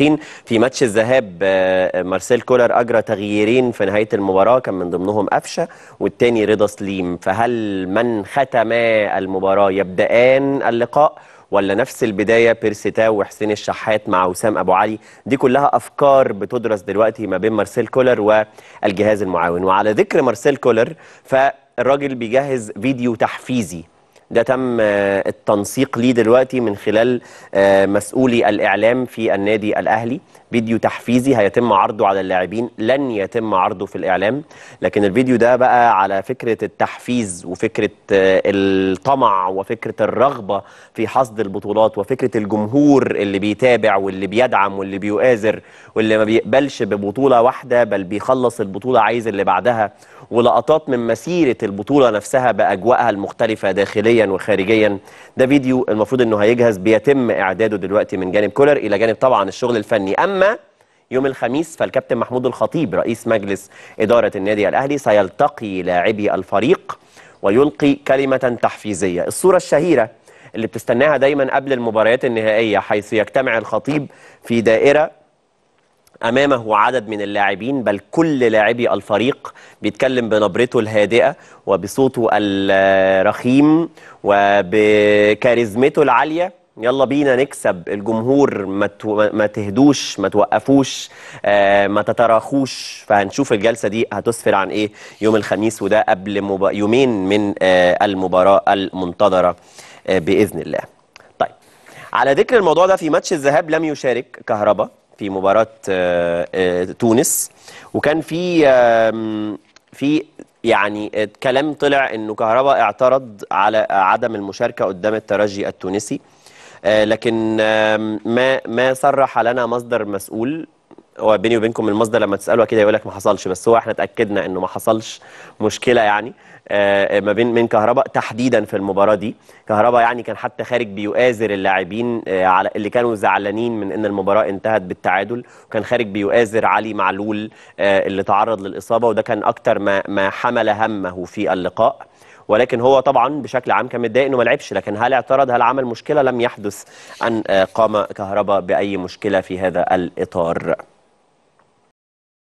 السابقين في ماتش الذهاب آه، آه، مارسيل كولر اجرى تغييرين في نهايه المباراه كان من ضمنهم قفشه والتاني رضا سليم فهل من ختما المباراه يبدأان اللقاء ولا نفس البدايه بيرسيتا وحسين الشحات مع وسام ابو علي دي كلها افكار بتدرس دلوقتي ما بين مارسيل كولر والجهاز المعاون وعلى ذكر مارسيل كولر فالراجل بيجهز فيديو تحفيزي ده تم آه، التنسيق ليه دلوقتي من خلال آه، مسؤولي الإعلام في النادي الأهلي فيديو تحفيزي هيتم عرضه على اللاعبين لن يتم عرضه في الإعلام لكن الفيديو ده بقى على فكرة التحفيز وفكرة آه، الطمع وفكرة الرغبة في حصد البطولات وفكرة الجمهور اللي بيتابع واللي بيدعم واللي بيؤازر واللي ما بيقبلش ببطولة واحدة بل بيخلص البطولة عايز اللي بعدها ولقطات من مسيرة البطولة نفسها بأجواءها المختلفة داخليا داخليا وخارجيا ده فيديو المفروض انه هيجهز بيتم اعداده دلوقتي من جانب كولر الى جانب طبعا الشغل الفني اما يوم الخميس فالكابتن محمود الخطيب رئيس مجلس إدارة النادي الأهلي سيلتقي لاعبي الفريق ويلقي كلمة تحفيزية الصورة الشهيرة اللي بتستناها دايما قبل المباريات النهائية حيث يجتمع الخطيب في دائرة امامه عدد من اللاعبين بل كل لاعبي الفريق بيتكلم بنبرته الهادئه وبصوته الرخيم وبكاريزمته العاليه يلا بينا نكسب الجمهور ما ما تهدوش ما توقفوش آه، ما تتراخوش فهنشوف الجلسه دي هتسفر عن ايه يوم الخميس وده قبل يومين من آه، المباراه المنتظره آه، باذن الله. طيب على ذكر الموضوع ده في ماتش الذهاب لم يشارك كهربا في مباراه آه، آه، تونس وكان في في يعني آه، كلام طلع انه كهربا اعترض على عدم المشاركه قدام الترجي التونسي لكن ما ما صرح لنا مصدر مسؤول هو بيني وبينكم المصدر لما تساله كده يقول لك ما حصلش بس هو احنا اتاكدنا انه ما حصلش مشكله يعني آه، آه، ما بين من كهرباء تحديدا في المباراه دي كهرباء يعني كان حتى خارج بيؤازر اللاعبين آه، على اللي كانوا زعلانين من ان المباراه انتهت بالتعادل وكان خارج بيؤازر علي معلول اللي تعرض للاصابه وده كان اكتر ما ما حمل همه في اللقاء ولكن هو طبعا بشكل عام كان متضايق انه ما لعبش لكن هل اعترض هل عمل مشكله لم يحدث ان قام كهرباء باي مشكله في هذا الاطار